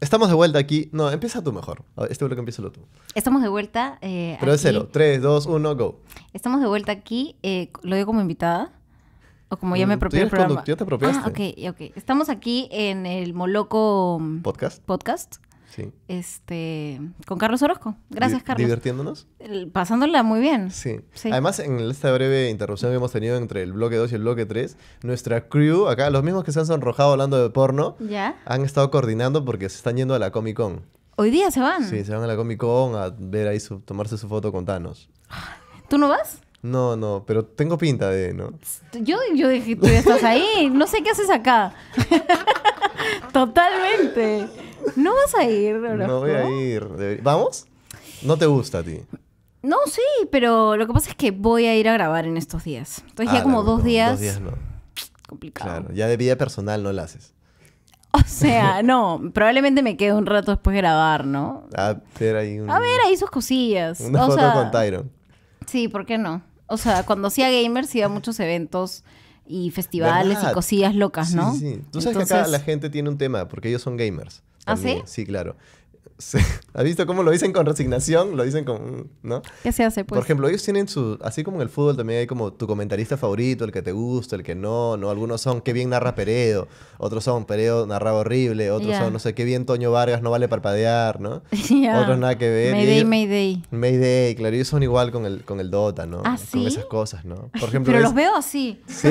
Estamos de vuelta aquí. No, empieza tú mejor. Este que empieza lo tú. Estamos de vuelta. Eh, Pero es cero. 3, 2, 1, go. Estamos de vuelta aquí. Eh, lo digo como invitada. O como ya me mm, apropié el Yo te apropiaste. Ah, ok, ok. Estamos aquí en el Moloco Podcast. Podcast. Sí. Este, con Carlos Orozco. Gracias, Carlos. ¿Divirtiéndonos? Pasándola muy bien. Sí. Además, en esta breve interrupción que hemos tenido entre el bloque 2 y el bloque 3, nuestra crew, acá, los mismos que se han sonrojado hablando de porno, ¿Ya? han estado coordinando porque se están yendo a la Comic Con. Hoy día se van. Sí, se van a la Comic Con a ver ahí tomarse su foto con Thanos. ¿Tú no vas? No, no, pero tengo pinta de, ¿no? Yo, dije, tú ya estás ahí, no sé qué haces acá. Totalmente. No vas a ir, verdad? No voy a ir. ¿Vamos? No te gusta a ti. No, sí, pero lo que pasa es que voy a ir a grabar en estos días. Entonces ya ah, como dos días. Dos días no. Complicado. Claro, ya de vida personal no lo haces. O sea, no, probablemente me quede un rato después de grabar, ¿no? A ver ahí A ver ahí sus cosillas. Una foto con Tyron. Sí, ¿por qué no? o sea, cuando hacía gamers iba a muchos eventos y festivales y cosillas locas, ¿no? Sí, sí. Tú sabes Entonces... que acá la gente tiene un tema, porque ellos son gamers. ¿Ah, sí? Sí, claro. ¿Has visto cómo lo dicen con resignación? Lo dicen con... ¿No? ¿Qué se hace, pues? Por ejemplo, ellos tienen su... Así como en el fútbol también hay como tu comentarista favorito, el que te gusta, el que no, ¿no? Algunos son qué bien narra Peredo, otros son Peredo narra horrible, otros son, no sé, qué bien Toño Vargas no vale parpadear, ¿no? Otros nada que ver. Mayday, Mayday. Mayday, claro. Ellos son igual con el, con el Dota, ¿no? Ah, con esas cosas, ¿no? Por ejemplo, Pero los veo así. Sí.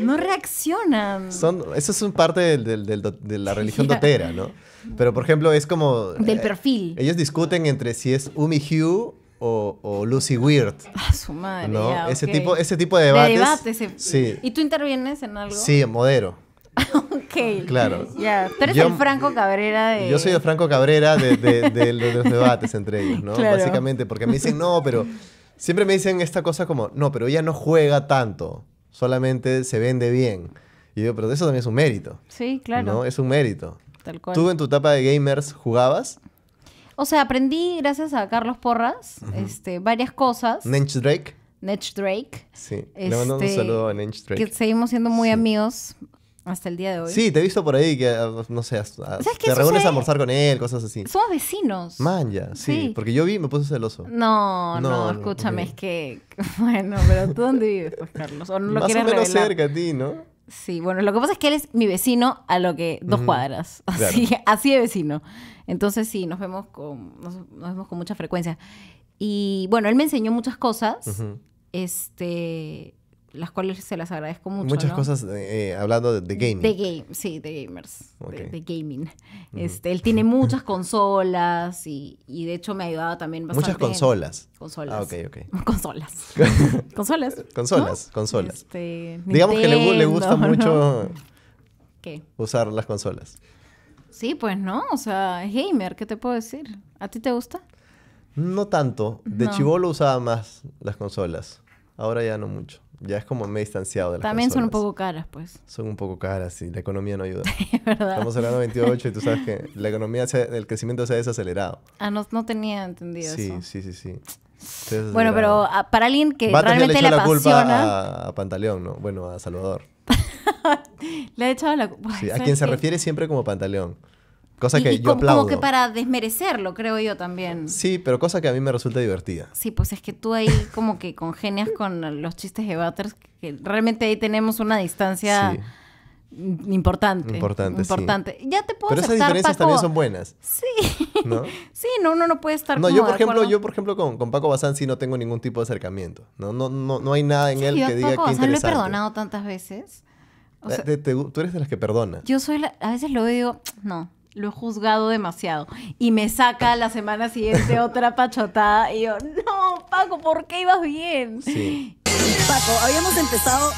No reaccionan. Son, eso es parte de la religión dotera, ¿no? Pero, por ejemplo, es como... Del eh, perfil. ellos discuten entre si es Umi Hugh o, Lucy Weird. Ah, su madre. ¿no? ese, tipo, ese tipo de debates. debate sí. ¿Y tú intervienes en algo? Sí, modero. ok. Claro. Ya. Tú eres el Franco Cabrera de. Yo soy el Franco Cabrera de, los debates entre ellos, ¿no? Básicamente, porque me dicen, no, pero. Siempre me dicen esta cosa como, no, pero ella no juega tanto solamente se vende bien. Y yo, pero eso también es un mérito. Sí, claro. ¿no? Es un mérito. Tal cual. ¿Tú en tu etapa de gamers jugabas? O sea, aprendí, gracias a Carlos Porras, este, varias cosas. Nench Drake. Nench Drake. Sí, este, le mando un saludo a Nench Drake. Que seguimos siendo muy amigos. Hasta el día de hoy. Sí, te he visto por ahí que, ah, pues, no sé, te reúnes a almorzar con él, cosas así. Somos vecinos. manja sí, Porque yo vi me puse celoso. No, no, escúchame, es que. Bueno, pero ¿tú dónde vives, pues, Carlos? ¿O no lo Más o menos cerca a ti, ¿no? Sí, bueno, lo que pasa es que él es mi vecino a lo que dos cuadras. Así, así de vecino. Entonces, sí, nos vemos, con, vemos con mucha frecuencia. Y bueno, él me enseñó muchas cosas. Este las cuales se las agradezco mucho. Muchas cosas eh, hablando de, gaming. De game, sí, de gamers, de, gaming. este, él tiene muchas consolas y, de hecho me ha ayudado también bastante. Muchas consolas. Consolas. Ah, ok, ok. Consolas. consolas. Consolas, consolas. Este, Digamos que le, gusta mucho usar las consolas. Sí, pues no, o sea, gamer, ¿qué te puedo decir? ¿A ti te gusta? No tanto. De chivolo usaba más las consolas. Ahora ya no mucho ya es como me he distanciado de las También son un poco caras, pues. Son un poco caras, sí. La economía no ayuda. ¿verdad? Estamos hablando de 28 y tú sabes que la economía, el crecimiento se ha desacelerado. Ah, no, tenía entendido sí, eso. Sí, sí, sí. Bueno, pero para alguien que realmente le, le, apasiona... La culpa a, a Pantaleón, ¿no? Bueno, a Salvador. le ha echado la culpa. Sí, a quien se refiere siempre como Pantaleón. Cosa que yo como, aplaudo. Como que para desmerecerlo, creo yo también. Sí, pero cosa que a mí me resulta divertida. Sí, pues es que tú ahí como que congenias con los chistes de Butters, que realmente ahí tenemos una distancia importante. Importante, importante. Ya te puedo Pero esas diferencias también son buenas. Sí. ¿No? sí, no, uno no puede estar No, yo por ejemplo, yo por ejemplo con, Paco Bazán sí no tengo ningún tipo de acercamiento. No no no, no hay nada en él que diga Paco no. Bazán lo he perdonado tantas veces. Eh, tú eres de las que perdona. Yo soy la, a veces lo veo, no, lo he juzgado demasiado. Y me saca la semana siguiente otra pachotada y yo, no, Paco, ¿por qué ibas bien? Sí. Paco, habíamos empezado...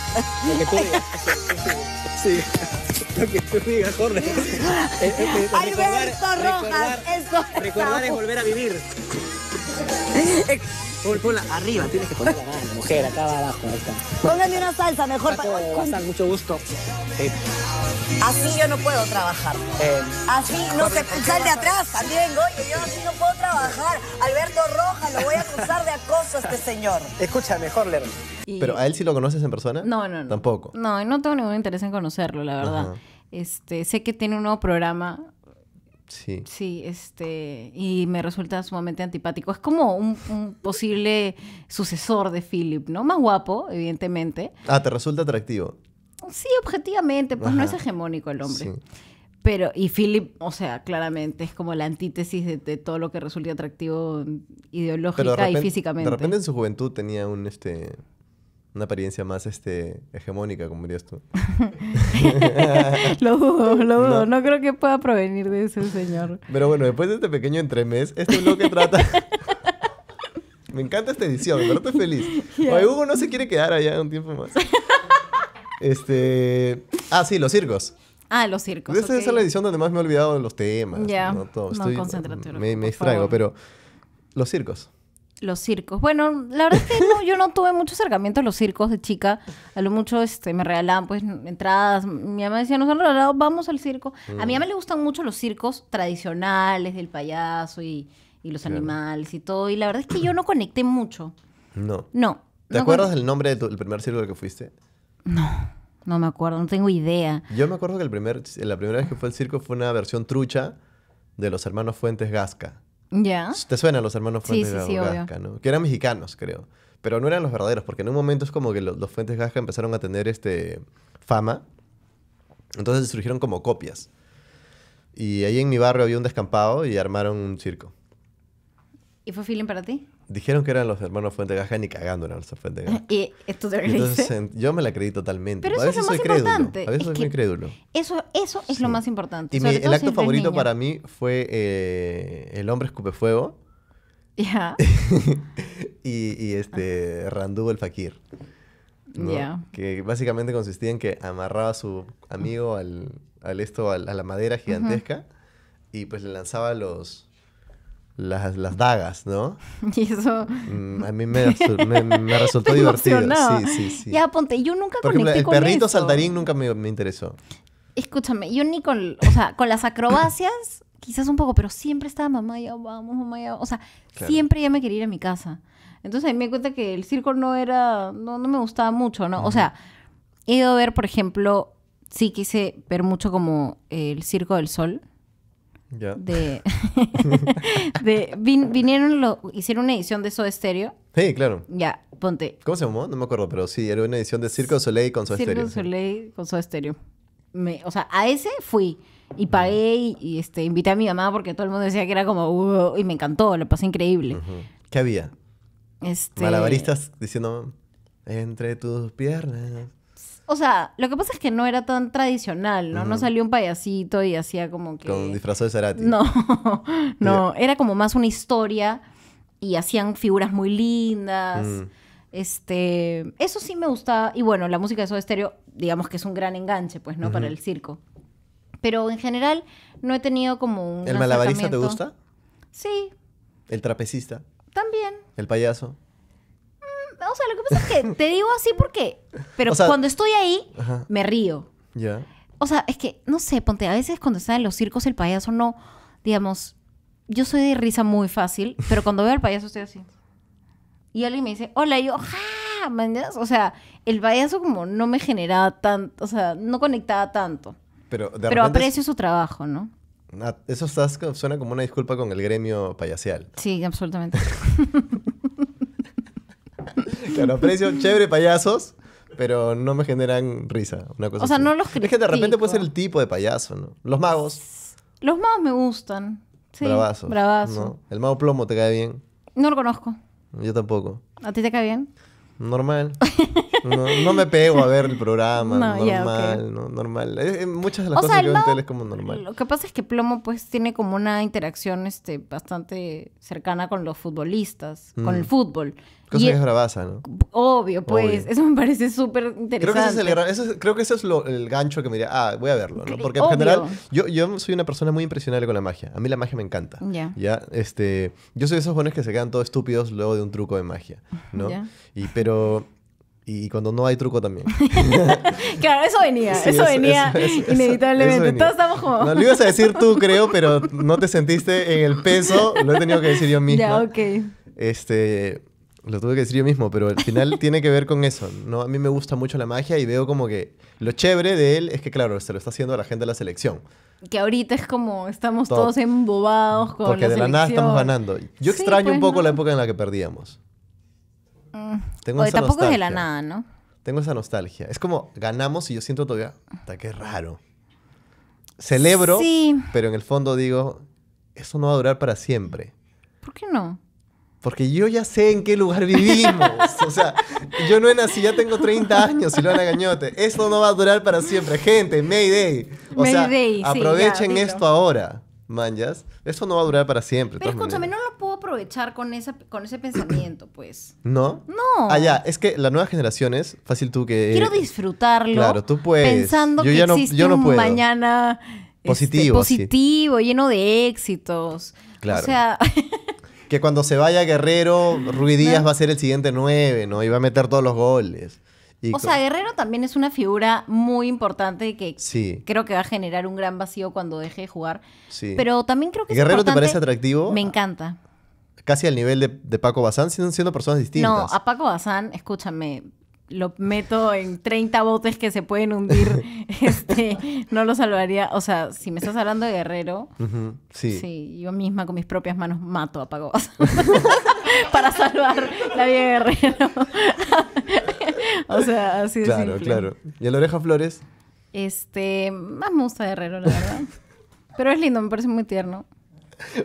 Lo que tú digas. Sí. Lo que tú digas, Jorge. Eh, eh, eh, Alberto Rojas, eso. Recordar es volver a vivir ponla arriba, tienes que poner la mujer, acá abajo, ahí está. una salsa, mejor para. mucho gusto. Así yo no puedo trabajar. Eh. así no te sal de atrás también, vengo Yo así no puedo trabajar. Alberto Rojas, lo voy a acusar de acoso a este señor. Escucha, mejor leer. ¿Pero a él sí lo conoces en persona? No, no, no. Tampoco. No, no tengo ningún interés en conocerlo, la verdad. Este, sé que tiene un nuevo programa Sí. Sí, este, y me resulta sumamente antipático. Es como un, posible sucesor de Philip, ¿no? Más guapo, evidentemente. Ah, ¿te resulta atractivo? Sí, objetivamente, pues no es hegemónico el hombre. Pero, y Philip, o sea, claramente es como la antítesis de, todo lo que resulta atractivo ideológica y físicamente. De repente en su juventud tenía un, este, una apariencia más este, hegemónica, como dirías tú. lo dudo, lo dudo. No. creo que pueda provenir de ese señor. Pero bueno, después de este pequeño entremés, esto es lo que trata... Me encanta esta edición, pero estoy feliz. Hugo no se quiere quedar allá un tiempo más. este... Ah, sí, los circos. Ah, los circos. Esta es la edición donde más me he olvidado de los temas. Ya. ¿no? Me, me pero los circos. Los circos. Bueno, la verdad es que yo no tuve mucho acercamiento a los circos de chica. A lo mucho este, me regalaban pues entradas. Mi mamá decía, nos han regalado, vamos al circo. A mi mamá mm. le gustan mucho los circos tradicionales del payaso y, los animales y todo. Y la verdad es que yo no conecté mucho. No. No. ¿Te acuerdas del nombre del primer circo al que fuiste? No. No me acuerdo, no tengo idea. Yo me acuerdo que el primer, la primera vez que fue al circo fue una versión trucha de los hermanos Fuentes Gasca. Ya. ¿Te suenan los hermanos Fuentes sí, sí, Gasca, ¿no? Que eran mexicanos, creo. Pero no eran los verdaderos, porque en un momento es como que los, Fuentes Gasca empezaron a tener este, fama. Entonces surgieron como copias. Y ahí en mi barrio había un descampado y armaron un circo. ¿Y fue feeling para ti? Dijeron que eran los hermanos Fuente Gaja, ni cagando eran los Fuente Gaja. Entonces, yo me la creí totalmente. Pero eso es lo importante. A veces soy Eso, es lo más importante. Y el acto favorito para mí fue eh, El hombre escupefuego. Ya. y, este, Randú el Fakir. Que básicamente consistía en que amarraba a su amigo al, esto, a la madera gigantesca y pues le lanzaba los las, las dagas, ¿no? Y eso... Mm, a mí me, resultó divertido. Sí, sí, sí. Ya, ponte, yo nunca conecté el perrito saldarín nunca me, interesó. Escúchame, yo ni con... O sea, con las acrobacias... quizás un poco, pero siempre estaba mamá, ya vamos, mamá, ya. O sea, siempre ya me quería ir a mi casa. Entonces ahí me di cuenta que el circo no era, no, no me gustaba mucho, ¿no? O sea, he ido a ver, por ejemplo, sí quise ver mucho como el Circo del Sol. De, de vin, vinieron, lo, hicieron una edición de Soda Stereo. Sí, claro. Ya, ponte. ¿Cómo se llamó? No me acuerdo, pero sí, era una edición de Circo Soleil con Soda Stereo. Circo Soleil con Soda Stereo. Me, o sea, a ese fui y pagué y, este, invité a mi mamá porque todo el mundo decía que era como, y me encantó, lo pasé increíble. ¿Qué había? Este... Malabaristas diciendo, entre tus piernas. O sea, lo que pasa es que no era tan tradicional, ¿no? No salió un payasito y hacía como que... Con disfraz de Cerati. No, no. Era como más una historia y hacían figuras muy lindas. Mm. Este... Eso sí me gustaba. Y bueno, la música de Soda Stereo, digamos que es un gran enganche, pues, ¿no? Para el circo. Pero en general no he tenido como un... ¿El malabarista te gusta? Sí. ¿El trapecista? También. ¿El payaso? O sea, lo que pasa es que te digo así porque. Pero cuando estoy ahí, me río. Ya. O sea, es que, no sé, ponte, a veces cuando están en los circos el payaso no, digamos, yo soy de risa muy fácil, pero cuando veo al payaso estoy así. Y alguien me dice, hola, y yo, ¡ja! O sea, el payaso como no me generaba tanto, o sea, no conectaba tanto. Pero, pero aprecio su trabajo, ¿no? Ah, eso suena como una disculpa con el gremio payaseal. Sí, absolutamente. los precios chévere payasos, pero no me generan risa. Una cosa o sea, no los Es que de repente puede ser el tipo de payaso, ¿no? Los magos. Los magos me gustan. Sí, bravazo. Bravazo. El mago plomo te cae bien. No lo conozco. Yo tampoco. ¿A ti te cae bien? Normal. No, me pego a ver el programa, normal, normal. Eh, eh, muchas de las cosas que veo en tele es como normal. Lo que pasa es que Plomo pues tiene como una interacción este, bastante cercana con los futbolistas, con el mm. fútbol. Cosa que es e bravaza, ¿no? Obvio, pues. Eso me parece súper interesante. Creo que ese es, el, gancho que me diría, ah, voy a verlo, ¿no? Porque en general, yo, soy una persona muy impresionable con la magia. A mí la magia me encanta. Ya. Este, yo soy de esos jóvenes que se quedan todos estúpidos luego de un truco de magia, ¿no? Y, pero y cuando no hay truco también. claro, eso venía, eso, venía inevitablemente. Todos estamos como... lo ibas a decir tú, creo, pero no te sentiste en el peso, lo he tenido que decir yo mismo. Ya, ok. Este, lo tuve que decir yo mismo, pero al final tiene que ver con eso. ¿no? A mí me gusta mucho la magia y veo como que lo chévere de él es que, claro, se lo está haciendo a la gente de la selección. Que ahorita es como estamos todos embobados con Porque de la nada estamos ganando. Yo extraño un pues poco la época en la que perdíamos. Mm. Tengo tampoco es de la nada, ¿no? Tengo esa nostalgia. Es como ganamos y yo siento todavía, hasta qué raro. Celebro, pero en el fondo digo, eso no va a durar para siempre. ¿Por qué no? Porque yo ya sé en qué lugar vivimos. O sea, yo no he nacido, ya tengo 30 años y lo han gañote. Eso no va a durar para siempre. Gente, Mayday. O sea, aprovechen esto ahora. Manjas. Eso no va a durar para siempre. Pero escúchame, no lo puedo aprovechar con, esa, con ese pensamiento, pues. ¿No? No. Allá, ah, Es que la nueva generación es fácil tú que... Eh, Quiero disfrutarlo. Claro, tú puedes. Pensando que ya no, existe un mañana... Este, positivo. positivo, lleno de éxitos. Claro. O sea... que cuando se vaya Guerrero, Ruiz Díaz va a ser el siguiente 9, ¿no? Y va a meter todos los goles o sea, Guerrero también es una figura muy importante que creo que va a generar un gran vacío cuando deje de jugar. Pero también creo que... ¿Guerrero te parece atractivo? Me encanta. Casi al nivel de, Paco Bazán, siendo, siendo personas distintas. No, a Paco Bazán, escúchame, lo meto en 30 botes que se pueden hundir, este, no lo salvaría. O sea, si me estás hablando de guerrero, sí. yo misma con mis propias manos mato a Paco para salvar la vida de guerrero. o sea, así de Claro, claro. ¿Y el oreja flores? Este, más me gusta Guerrero, la verdad. Pero es lindo, me parece muy tierno.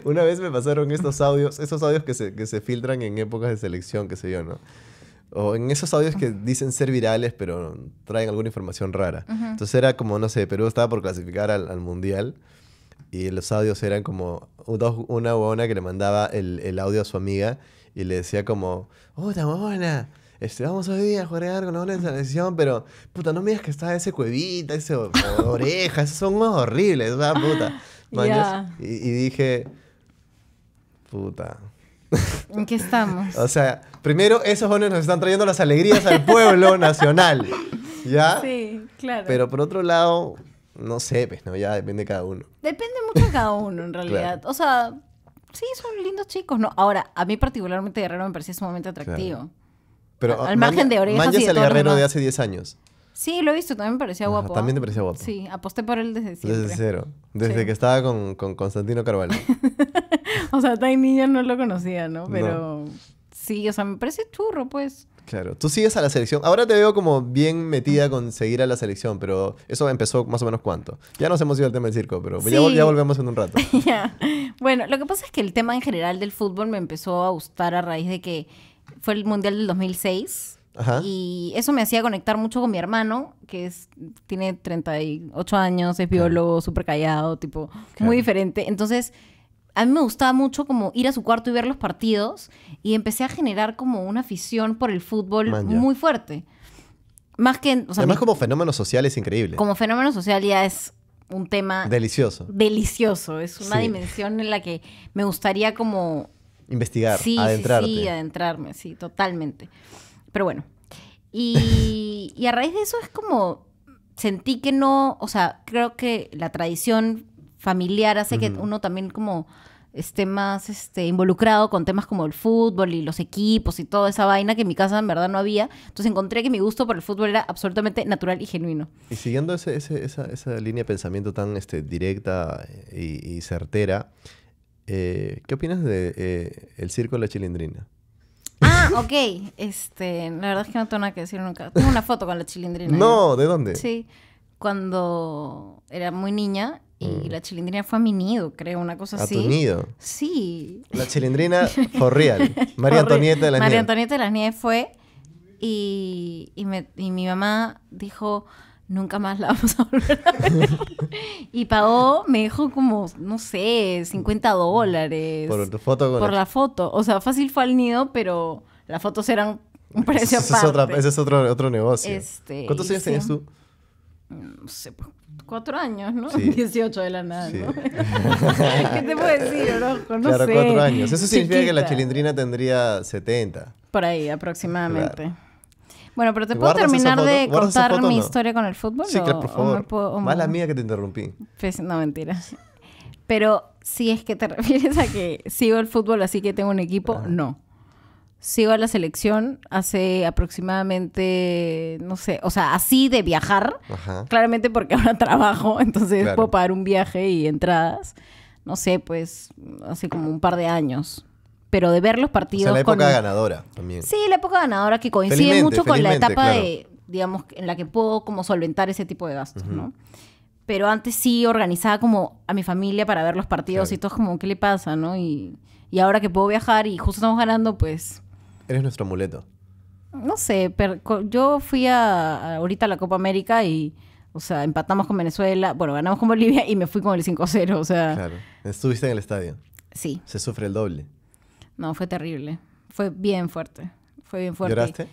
Una vez me pasaron estos audios, esos audios que se, filtran en épocas de selección, qué sé yo, ¿no? O en esos audios que dicen ser virales, pero traen alguna información rara. Entonces era como, no sé, Perú estaba por clasificar al, mundial y los audios eran como una huevona que le mandaba el, audio a su amiga y le decía como, ¡Una buena este, vamos hoy día a jugar algo, no la decisión, pero puta, no me digas que está ese cuevita, ese oreja, esos son unos horribles, ¿verdad, puta? Y, dije, puta. ¿En qué estamos? o sea, primero esos jóvenes nos están trayendo las alegrías al pueblo nacional. ¿Ya? Sí, claro. Pero por otro lado, no sé, pues, ¿no? Ya depende cada uno. Depende mucho de cada uno, en realidad. O sea, sí, son lindos chicos, ¿no? Ahora, a mí particularmente Guerrero me parecía sumamente atractivo al margen de orejas. y de el guerrero de hace 10 años. Sí, lo he visto, también parecía guapo. ¿ah? También te parecía guapo. Sí, aposté por él desde siempre. Desde cero. Desde que estaba con, con Constantino Carvalho. o sea, tan ya no lo conocía, ¿no? Pero sí, o sea, me parece churro, pues. Claro. Tú sigues a la selección. Ahora te veo como bien metida con seguir a la selección, pero eso empezó más o menos cuánto. Ya nos hemos ido al tema del circo, pero ya, ya, volvemos en un rato. ya. Bueno, lo que pasa es que el tema en general del fútbol me empezó a gustar a raíz de que fue el Mundial del 2006. Ajá. Y eso me hacía conectar mucho con mi hermano, que es, tiene 38 años, es biólogo, súper callado, tipo, muy diferente. Entonces, a mí me gustaba mucho como ir a su cuarto y ver los partidos y empecé a generar como una afición por el fútbol muy fuerte. Más que... Además, como fenómeno social es increíble. Como fenómeno social ya es un tema... Delicioso. Delicioso. Es una dimensión en la que me gustaría como investigar, adentrarme, adentrarte. Sí, sí, adentrarme, sí, totalmente. Pero bueno. Y, a raíz de eso es como sentí que no, o sea, creo que la tradición familiar hace que uno también como esté más este, involucrado con temas como el fútbol y los equipos y toda esa vaina que en mi casa en verdad no había. Entonces encontré que mi gusto por el fútbol era absolutamente natural y genuino. Y siguiendo esa, línea de pensamiento tan este, directa y, y certera, eh, ¿Qué opinas de eh, el circo de la chilindrina? Ah, ok. Este, la verdad es que no tengo nada que decir nunca. Tengo una foto con la chilindrina. no, ¿de dónde? Sí. Cuando era muy niña y mm. la chilindrina fue a mi nido, creo, una cosa así. ¿A tu nido? Sí. La chilindrina for real. María Antonieta de las María Antonieta de las Nieves fue y, y, me, y mi mamá dijo nunca más la vamos a volver a ver. y pagó, me dijo como, no sé, 50 dólares. Por tu foto. Con por la... foto. O sea, fácil fue al nido, pero las fotos eran un precio ese Es otra, ese es otro, otro negocio. Este, ¿Cuántos años tenías tú? Mm, no sé, pues, cuatro años, ¿no? Sí. 18 de la nada, ¿no? ¿Qué te puedo decir, Orojo? No cuatro años. Eso significa que la chilindrina tendría 70. Por ahí, aproximadamente. Bueno, pero ¿te puedo terminar de contar mi historia con el fútbol? Sí, o, claro, por favor. mía que te interrumpí. Pues, no, mentira. Pero si es que te refieres a que sigo el fútbol así que tengo un equipo, no. Sigo a la selección hace aproximadamente, no sé, o sea, así de viajar. Claramente porque ahora trabajo, entonces puedo pagar un viaje y entradas. No sé, pues hace como un par de años pero de ver los partidos. O sea, la época ganadora también. Sí, la época ganadora que coincide mucho con la etapa de, digamos, en la que puedo como solventar ese tipo de gastos, ¿no? Pero antes sí organizaba como a mi familia para ver los partidos y todo como, ¿qué le pasa, no? Y, ahora que puedo viajar y justo estamos ganando, pues... Eres nuestro amuleto. No sé, pero yo fui a, ahorita a la Copa América y... O sea, empatamos con Venezuela, bueno, ganamos con Bolivia y me fui con el 5-0, o sea... Claro, estuviste en el estadio. Sí. Se sufre el doble. No, fue terrible. Fue bien fuerte. Fue bien fuerte. ¿Lloraste?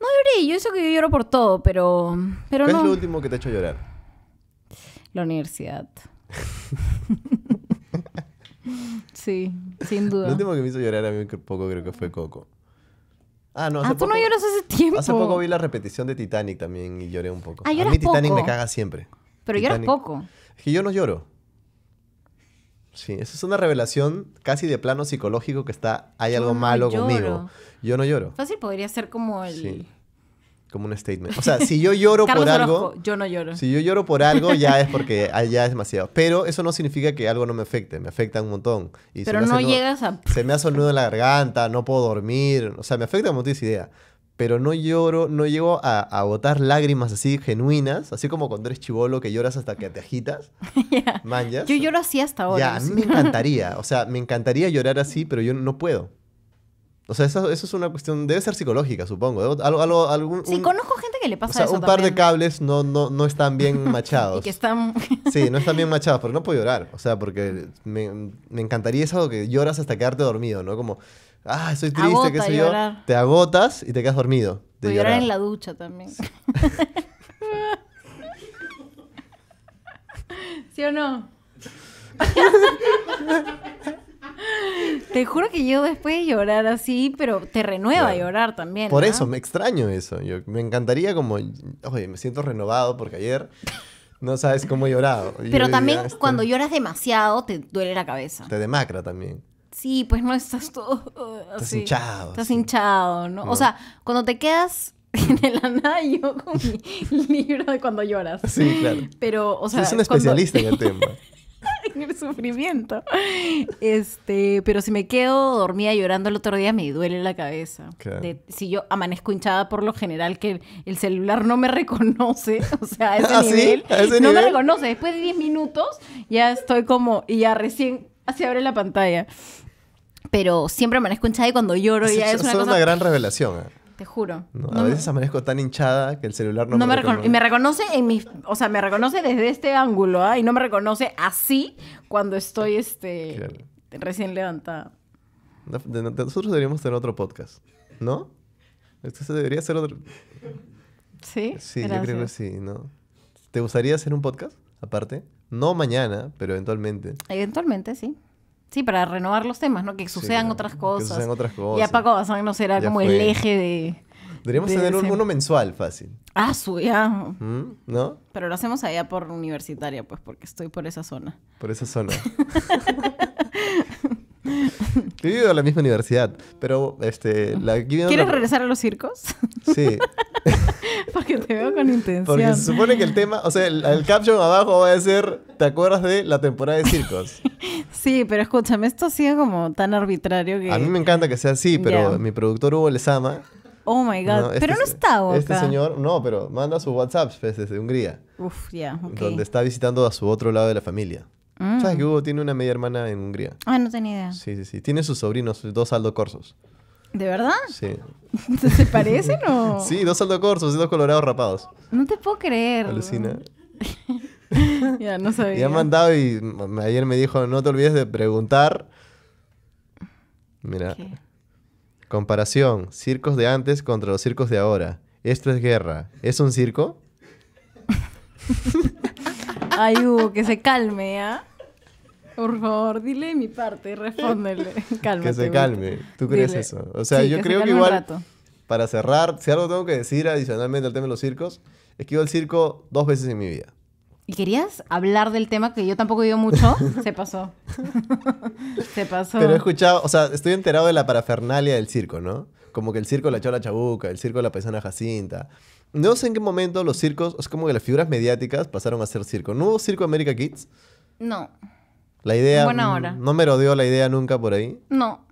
No lloré, yo eso que yo lloro por todo, pero, pero ¿Qué es lo último que te ha hecho llorar? La universidad. sí, sin duda. Lo último que me hizo llorar a mí poco creo que fue Coco. Ah, no, hace ah, tú no lloras hace tiempo. Hace poco vi la repetición de Titanic también y lloré un poco. Ah, a mí Titanic me caga siempre. Pero lloras poco. Es que yo no lloro. Sí, eso es una revelación casi de plano psicológico que está, hay algo malo conmigo. Yo no lloro. Fácil podría ser como el... Como un statement. O sea, si yo lloro por algo... yo no lloro. Si yo lloro por algo, ya es porque ya es demasiado. Pero eso no significa que algo no me afecte. Me afecta un montón. Y Pero no llegas a... Se me ha un en la garganta, no puedo dormir. O sea, me afecta un montón esa idea pero no lloro, no llego a, a, botar lágrimas así genuinas, así como cuando eres chivolo que lloras hasta que te agitas. Manjas. Yo lloro así hasta ahora. Ya, a mí me encantaría, o sea, me encantaría llorar así, pero yo no puedo. O sea, eso, es una cuestión, debe ser psicológica, supongo. Algo, algún, sí, conozco gente que le pasa o sea, Un par de cables no, no, no están bien machados. y que están... sí, no están bien machados, pero no puedo llorar. O sea, porque me, me encantaría eso que lloras hasta quedarte dormido, ¿no? Como, ah, soy triste, qué sé te agotas y te quedas dormido. De llorar. en la ducha también. ¿Sí o no? Te juro que yo después de llorar así, pero te renueva llorar también. Por eso, me extraño eso. me encantaría como, oye, me siento renovado porque ayer no sabes cómo he llorado. Pero también cuando lloras demasiado te duele la cabeza. Te demacra también sí, pues no estás todo así. Estás hinchado. Estás hinchado, ¿no? O sea, cuando te quedas en el anayo con mi libro de cuando lloras. Sí, claro. Pero, o sea... Eres un especialista en el tema. en el sufrimiento. Este, pero si me quedo dormida llorando el otro día me duele la cabeza. Claro. si yo amanezco hinchada por lo general que el celular no me reconoce, o sea, a ese, ah, nivel, ¿sí? no me reconoce. Después de 10 minutos ya estoy como y ya recién se abre la pantalla pero siempre amanezco hinchada y cuando lloro y ya es una, cosa... una gran revelación. Eh. Te juro. a veces amanezco tan hinchada que el celular no, me, reconoce. Y me reconoce en O sea, me reconoce desde este ángulo, ¿ah? Y no me reconoce así cuando estoy, este... Recién levantada. nosotros deberíamos tener otro podcast, ¿no? Este debería ser otro... ¿Sí? Sí, yo creo que sí, ¿no? ¿Te gustaría hacer un podcast aparte? No mañana, pero eventualmente. Eventualmente, sí. Sí, para renovar los temas, ¿no? Que sucedan, otras, cosas. Que sucedan otras cosas. Ya Paco Bazán no será como el eje de... Deberíamos tener un, uno mensual fácil. Ah, suya ¿Mm? ¿No? Pero lo hacemos allá por universitaria, pues, porque estoy por esa zona. Por esa zona. he ido a la misma universidad, pero este... ¿Quieres regresar a los circos? Sí. Porque te veo con intención. Porque se supone que el tema, o sea, el, caption abajo va a ser, ¿te acuerdas de la temporada de circos? sí, pero escúchame, esto sigue sido como tan arbitrario que... A mí me encanta que sea así, pero mi productor Hugo les ama. Oh my god, pero no este está Boca. Este señor, no, pero manda sus WhatsApps pues, desde Hungría. Uf, ya, Donde está visitando a su otro lado de la familia. Mm. ¿Sabes que Hugo tiene una media hermana en Hungría? Ah, no tenía idea. Sí, sí, sí. Tiene sus sobrinos, dos Aldo Corsos. ¿De verdad? Sí. ¿Se parecen o...? Sí, dos saldo y dos colorados rapados. No te puedo creer. Alucina. ya, no sabía. Ya ha mandado y ayer me dijo, no te olvides de preguntar. Mira. Comparación, circos de antes contra los circos de ahora. Esto es guerra. ¿Es un circo? Ay, que se calme, ¿ah? Por favor, dile mi parte, y respóndele. Cálmate. Que se calme. ¿Tú crees eso? O sea, yo creo que igual, para cerrar, si algo tengo que decir adicionalmente al tema de los circos, es que iba al circo dos veces en mi vida. ¿Y querías hablar del tema que yo tampoco he mucho? se pasó. se pasó. Pero he escuchado, o sea, estoy enterado de la parafernalia del circo, ¿no? Como que el circo de la chola chabuca, el circo de la paisana Jacinta. No sé en qué momento los circos, o sea, como que las figuras mediáticas pasaron a ser circo. ¿No hubo Circo América Kids? No. La idea. Buena hora. ¿No dio la idea nunca por ahí? No.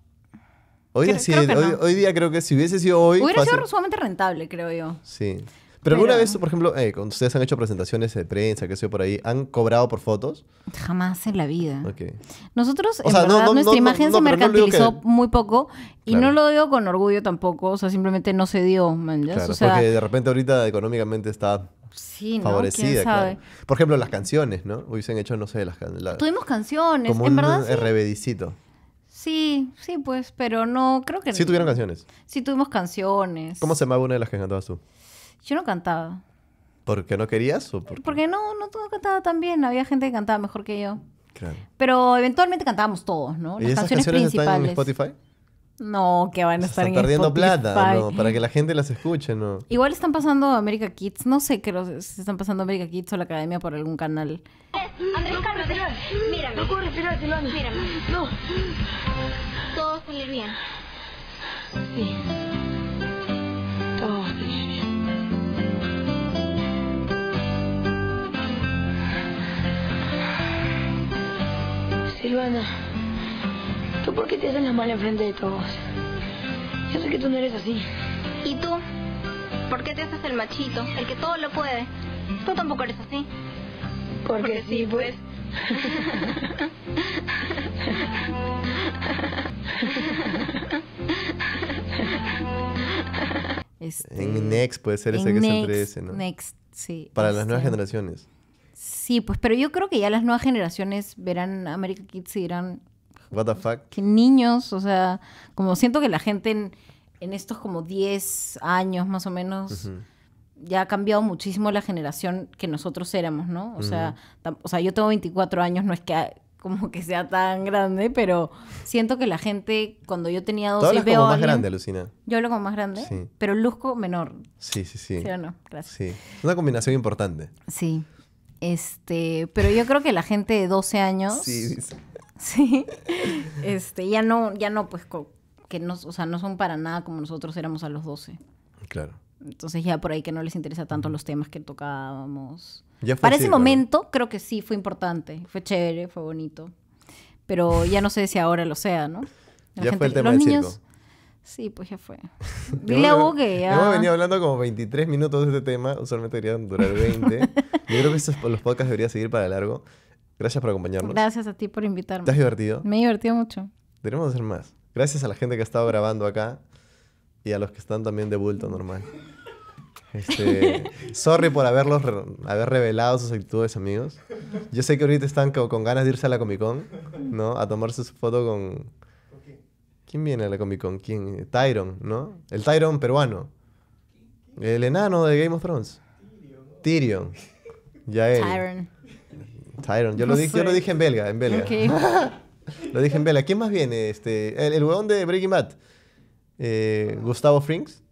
Hoy, día sí, hoy, día creo que si hubiese sido hoy. Hubiera sido sumamente rentable, creo yo. Sí. Pero, alguna vez, por ejemplo, eh, cuando ustedes han hecho presentaciones de prensa, que sé yo, por ahí, ¿han cobrado por fotos? Jamás en la vida. Okay. Nosotros, o nuestra imagen se mercantilizó muy poco y no lo digo con orgullo tampoco, o sea, simplemente no se dio, claro, porque de repente ahorita económicamente está sí, ¿no? favorecida. Por ejemplo, las canciones, ¿no? Hubiesen hecho, no sé, las Tuvimos canciones, en verdad. Sí. revedicito. Sí, sí, pues, pero no, creo que. Sí, tuvieron canciones. Sí, tuvimos canciones. ¿Cómo se llamaba una de las que cantabas tú? Yo no cantaba. ¿Por qué no querías? Porque no, no, no cantaba tan bien. Había gente que cantaba mejor que yo. Claro. Pero eventualmente cantábamos todos, ¿no? Las canciones, principales. en Spotify? No, que van a estar en perdiendo Spotify. plata, ¿no? Para que la gente las escuche, ¿no? Igual están pasando America Kids. No sé que si están pasando America Kids o la Academia por algún canal. Andrés Carlos, mírame. No puedo respirar, Mírame. No. Todo va a salir bien. Sí. Todo va a salir bien. Silvana. ¿Tú por qué te haces la mala enfrente de todos? Yo sé que tú no eres así. ¿Y tú? ¿Por qué te haces el machito, el que todo lo puede? Tú tampoco eres así. Porque, sí, pues. Este, en Next puede ser ese que se es entre ese, ¿no? Next, sí. Para las este, nuevas generaciones. Sí, pues, pero yo creo que ya las nuevas generaciones verán America Kids y dirán, What the fuck. Que niños, o sea, como siento que la gente en, estos como 10 años más o menos. Ya ha cambiado muchísimo la generación que nosotros éramos, ¿no? O, sea, o sea, yo tengo 24 años, no es que como que sea tan grande, pero siento que la gente, cuando yo tenía 12 Yo veo como más grande, Lucina. Yo hablo como más grande, pero luzco menor. Sí, sí, sí. ¿Sí o no? Gracias. Sí. Una combinación importante. Sí. Este, pero yo creo que la gente de 12 años sí, sí. Sí. Este, ya no, ya no, pues, que no, o sea, no son para nada como nosotros éramos a los 12. Claro. Entonces ya por ahí que no les interesa tanto los temas que tocábamos. Para ese momento creo que sí fue importante, fue chévere, fue bonito. Pero ya no sé si ahora lo sea, ¿no? ya fue el tema los niños, Sí, pues ya fue. Dile a Hemos venido hablando como 23 minutos de este tema, usualmente deberían durar 20. Yo creo que los podcasts deberían seguir para largo. Gracias por acompañarnos. Gracias a ti por invitarme. ¿Te has divertido? Me he divertido mucho. Tenemos que hacer más. Gracias a la gente que ha estado grabando acá y a los que están también de bulto normal. Este, sorry por haberlos haber revelado sus actitudes, amigos. Yo sé que ahorita están con ganas de irse a la Comic Con, ¿no? A tomarse su foto con. ¿Quién viene a la Comic Con? ¿Quién? Tyron, ¿no? El Tyron peruano. El enano de Game of Thrones. Tyrion. Ya él. Tyron. Tyron. Yo, lo, dije, lo dije en belga, en belga. lo dije en belga. ¿Quién más viene? Este, el, huevón de Breaking Bad. Eh, Gustavo Frings,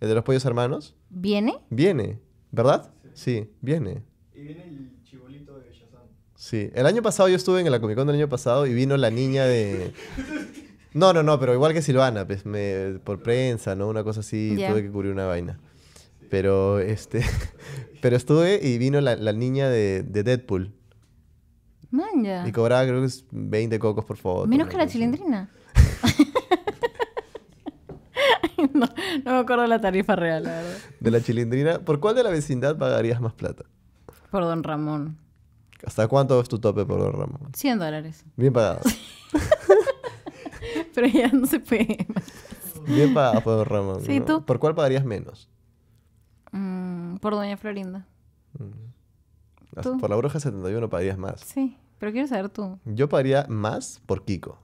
el de los Pollos Hermanos. ¿Viene? Viene, ¿verdad? Sí, viene. Y viene el chibolito de Shazam. Sí, el año pasado yo estuve en la Comic Con del año pasado y vino la niña de... No, no, no, pero igual que Silvana, pues me, por prensa, ¿no? Una cosa así, tuve que cubrir una vaina. Pero este, pero estuve y vino la, la niña de, de Deadpool. Manja. Y cobraba creo que es 20 cocos por foto. Menos que la chilindrina. no, me acuerdo la tarifa real, la verdad. De la chilindrina, ¿por cuál de la vecindad pagarías más plata? Por Don Ramón. ¿Hasta cuánto es tu tope por Don Ramón? 100 dólares. Bien pagado. Pero ya no se puede. Bien pagado por Don Ramón. ¿Por cuál pagarías menos? Mm, por Doña Florinda. Mm. Por la bruja 71 pagarías más. Sí. Pero quiero saber tú. Yo pagaría más por Kiko.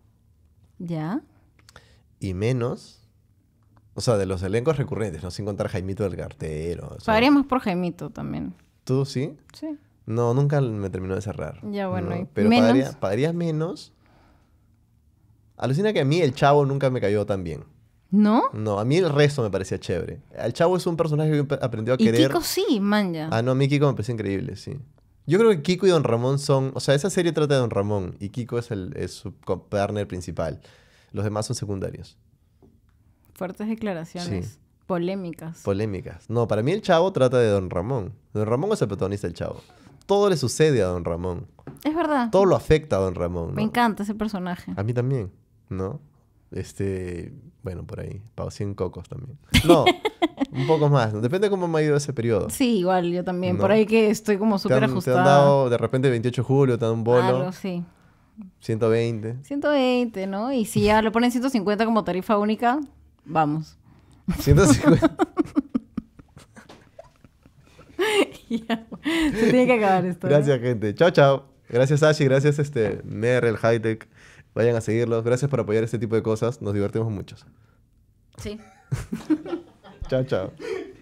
¿Ya? Y menos. O sea, de los elencos recurrentes, ¿no? Sin contar Jaimito del Cartero. pagaría más por Jaimito también. ¿Tú sí? Sí. No, nunca me terminó de cerrar. Ya, bueno. Pero menos. Pagaría, menos. Alucina que a mí el chavo nunca me cayó tan bien. ¿No? No, a mí el resto me parecía chévere. El chavo es un personaje que aprendió a y querer. Kiko sí, manja. Ah, no, a mí Kiko me parecía increíble, sí. Yo creo que Kiko y Don Ramón son. O sea, esa serie trata de Don Ramón y Kiko es, el, su partner principal. Los demás son secundarios. Fuertes declaraciones. Polémicas. Polémicas. No, para mí el chavo trata de Don Ramón. Don Ramón es el protagonista del chavo. Todo le sucede a Don Ramón. Es verdad. Todo lo afecta a Don Ramón. Me encanta ese personaje. A mí también, ¿no? Este, bueno, por ahí. Pago 100 cocos también. No, un poco más. Depende cómo me ha ido ese periodo. Sí, igual, yo también. Por ahí que estoy como súper ajustado Te han dado de repente 28 de julio, te dado un bolo. sí. 120. 120, ¿no? Y si ya lo ponen 150 como tarifa única, vamos. 150. Se tiene que acabar esto. Gracias, gente. Chao, chao. Gracias, Ashi. Gracias, este, Merrell Hightech. Vayan a seguirlos. Gracias por apoyar este tipo de cosas. Nos divertimos mucho. Sí. chao, chao.